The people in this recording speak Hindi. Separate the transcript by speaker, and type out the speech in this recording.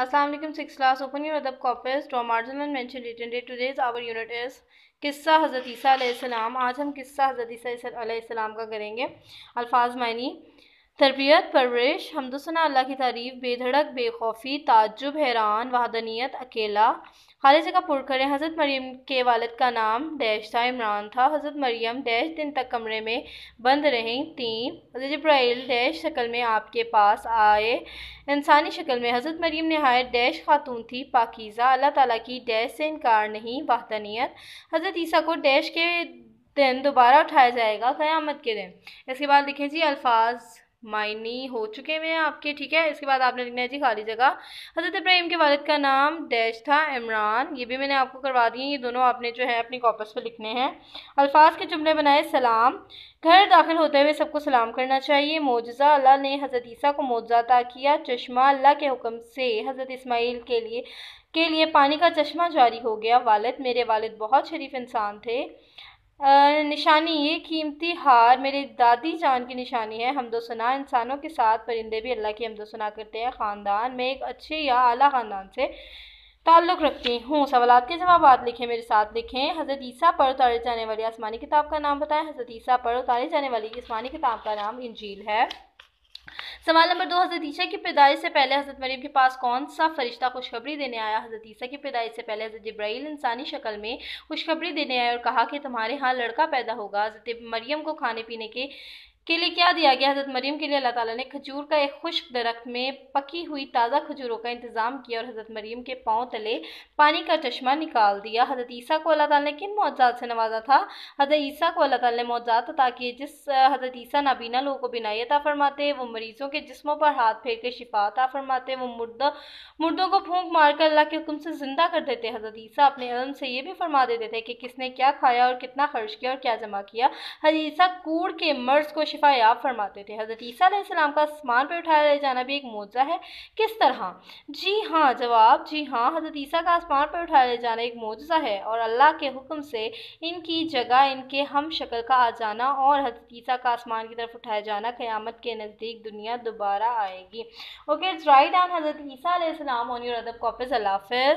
Speaker 1: अस्सलाम वालेकुम six class open you adab copies draw margin mention written day today's our unit is qissa Hazrat ईसा सलाम आज हम किस्सा हज़रत ईसा सलाम का करेंगे अल्फाज मायनी तरबियत परवरिश हमदोसना अल्लाह की तारीफ़ बेधड़क बेखौफी ताजुब हैरान वहदनीत अकेला खाली जगह पुर करें हज़रत मरीम के वालद का नाम डैश था इमरान था हज़रत मरीम डैश दिन तक कमरे में बंद रहें तीन हज़रत इब्राइल डैश शक्ल में आपके पास आए इंसानी शक्ल में हज़रत मरीम नहायत डैश खातून थी पाकिज़ा अल्लाह ताली की डैश से इनकार नहीं वहदनीत हज़रत ईसा को डैश के दिन दोबारा उठाया जाएगा क़यामत के दिन इसके बाद लिखें जी अल्फाज मायनी हो चुके हैं आपके ठीक है इसके बाद आपने लिखना है जी खाली जगह हज़रत इब्राहिम के वालिद का नाम डैश था इमरान ये भी मैंने आपको करवा दिए ये दोनों आपने जो है अपनी कॉपस पर लिखने हैं अल्फाज के जुमले बनाए सलाम घर दाखिल होते हुए सबको सलाम करना चाहिए मोजा अल्लाह ने हज़रत ईसा को मोजाता किया चश्मा अल्लाह के हुक्म से हज़रत इस्माइल के लिए के लिए पानी का चश्मा जारी हो गया वालद मेरे वालद बहुत शरीफ इंसान थे निशानी ये कीमती हार मेरे दादी जान की निशानी है हम हमदोसना इंसानों के साथ परिंदे भी अल्लाह की हम सुना करते हैं ख़ानदान में एक अच्छे या आला ख़ानदान से ताल्लुक़ रखती हूँ सवालत के जवाब लिखें मेरे साथ लिखें हज़रत ईसा पर उतारे जाने वाली आसमानी किताब का नाम बताएं हज़रत ईसा पर उतारे जाने वाली आसमानी किताब का नाम इंजील है सवाल नंबर दो हज़रत ईसा की पैदाइश से पहले हज़रत मरीम के पास कौन सा फरिश्ता खुशखबरी देने आया हज़रत ईसा की पैदाइश से पहले हज़रत जब्राइल इंसानी शक्ल में खुशखबरी देने आया और कहा कि तुम्हारे यहाँ लड़का पैदा होगा हज़रत मरियम को खाने पीने के के लिए क्या दिया गया हज़रत मरीम के लिए अल्लाह ताला ने खजूर का एक खुश्क दरख्त में पकी हुई ताज़ा खजूरों का इंतज़ाम किया और हज़रत मरीम के पाँव तले पानी का चश्मा निकाल दिया हज़रत ईसा को अल्लाह ताला ने किन मौजाद से नवाजा था हज़रत ईसा को अल्लाह ताला ने मौजाद अता किए जिस हज़रत ईसा नाबीना लोगों को बिनाई अता फरमाते वो मरीज़ों के जिसमों पर हाथ फेर के शिफा अता फरमाते वो मुर्दा मुर्दों को फूंक मार कर अल्लाह के हुक्म से ज़िंदा कर देते हज़रत ईसा अपने अलम से ये भी फरमा देते थे कि किसने क्या खाया और कितना खर्च किया और क्या जमा किया हज़रत ईसा कूड़ के मर्ज़ को शिफा याब फरमाते थे हज़रत ईसा का आसमान पर उठाया ले जाना भी एक मौजा है किस तरह जी हाँ जवाब जी हाँ हज़रत ईसा का आसमान पर उठाया ले जाना एक मौजा है और अल्लाह के हुक्म से इनकी जगह इनके हम शक्ल का आ जाना और हज़रत ईसा का आसमान की तरफ उठाया जाना क़्यामत के नज़दीक दुनिया दोबारा आएगी ओके राइट ऑन हज़रत ईसा आसमाम ऑन योर अदब कॉफिज़ अल्लाफ